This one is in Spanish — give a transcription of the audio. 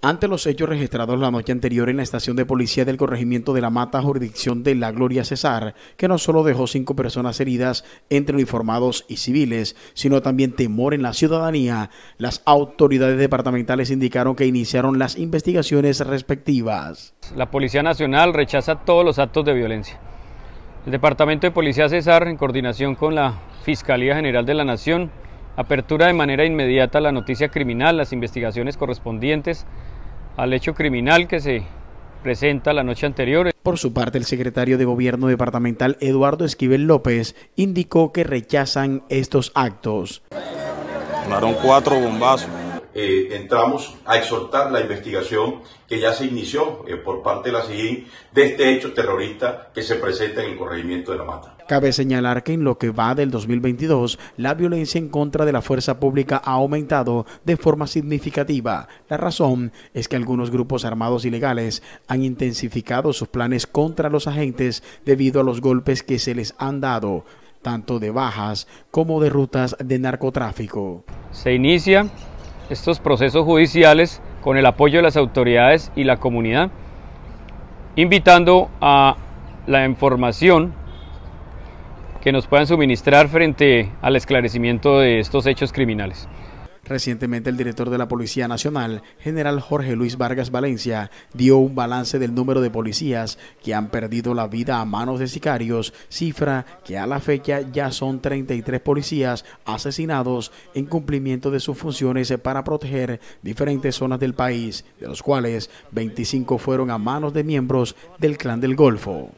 Ante los hechos registrados la noche anterior en la estación de policía del corregimiento de La Mata, jurisdicción de La Gloria Cesar, que no solo dejó cinco personas heridas entre uniformados y civiles, sino también temor en la ciudadanía, las autoridades departamentales indicaron que iniciaron las investigaciones respectivas. La Policía Nacional rechaza todos los actos de violencia. El Departamento de Policía Cesar, en coordinación con la Fiscalía General de la Nación, apertura de manera inmediata la noticia criminal, las investigaciones correspondientes al hecho criminal que se presenta la noche anterior. Por su parte, el secretario de Gobierno departamental Eduardo Esquivel López indicó que rechazan estos actos. cuatro bombazos eh, entramos a exhortar la investigación que ya se inició eh, por parte de la SIGIN de este hecho terrorista que se presenta en el corregimiento de La Mata. Cabe señalar que en lo que va del 2022, la violencia en contra de la fuerza pública ha aumentado de forma significativa. La razón es que algunos grupos armados ilegales han intensificado sus planes contra los agentes debido a los golpes que se les han dado tanto de bajas como de rutas de narcotráfico. Se inicia estos procesos judiciales con el apoyo de las autoridades y la comunidad, invitando a la información que nos puedan suministrar frente al esclarecimiento de estos hechos criminales. Recientemente el director de la Policía Nacional, general Jorge Luis Vargas Valencia, dio un balance del número de policías que han perdido la vida a manos de sicarios, cifra que a la fecha ya son 33 policías asesinados en cumplimiento de sus funciones para proteger diferentes zonas del país, de los cuales 25 fueron a manos de miembros del Clan del Golfo.